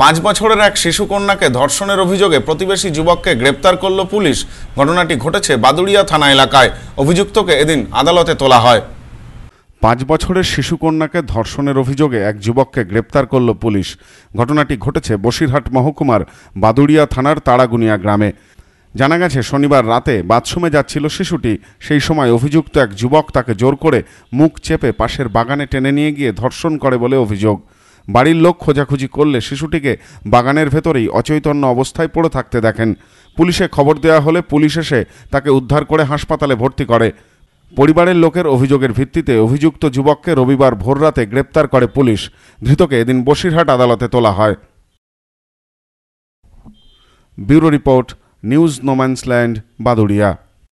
পাঁচ বছরের এক শিশুকন্যাকে ধর্ষণের অভিযোগে প্রতিবেশী যুবককে গ্রেপ্তার করল পুলিশ ঘটনাটি ঘটেছে বাদুড়িয়া থানা এলাকায় অভিযুক্তকে এদিন আদালতে তোলা হয় পাঁচ বছরের শিশুকন্যাকে ধর্ষণের অভিযোগে এক যুবককে গ্রেপ্তার করল পুলিশ ঘটনাটি ঘটেছে বসিরহাট মহকুমার বাদুড়িয়া থানার তাড়াগুনিয়া গ্রামে জানা গেছে শনিবার রাতে বাথরুমে যাচ্ছিল শিশুটি সেই সময় অভিযুক্ত এক যুবক তাকে জোর করে মুখ চেপে পাশের বাগানে টেনে নিয়ে গিয়ে ধর্ষণ করে বলে অভিযোগ বাড়ির লোক খোঁজাখুঁজি করলে শিশুটিকে বাগানের ভেতরেই অচৈতন্য অবস্থায় পড়ে থাকতে দেখেন পুলিশে খবর দেওয়া হলে পুলিশ এসে তাকে উদ্ধার করে হাসপাতালে ভর্তি করে পরিবারের লোকের অভিযোগের ভিত্তিতে অভিযুক্ত যুবককে রবিবার ভোররাতে গ্রেপ্তার করে পুলিশ ধৃতকে এদিন বসিরহাট আদালতে তোলা হয় bureau report news no man's land Baduria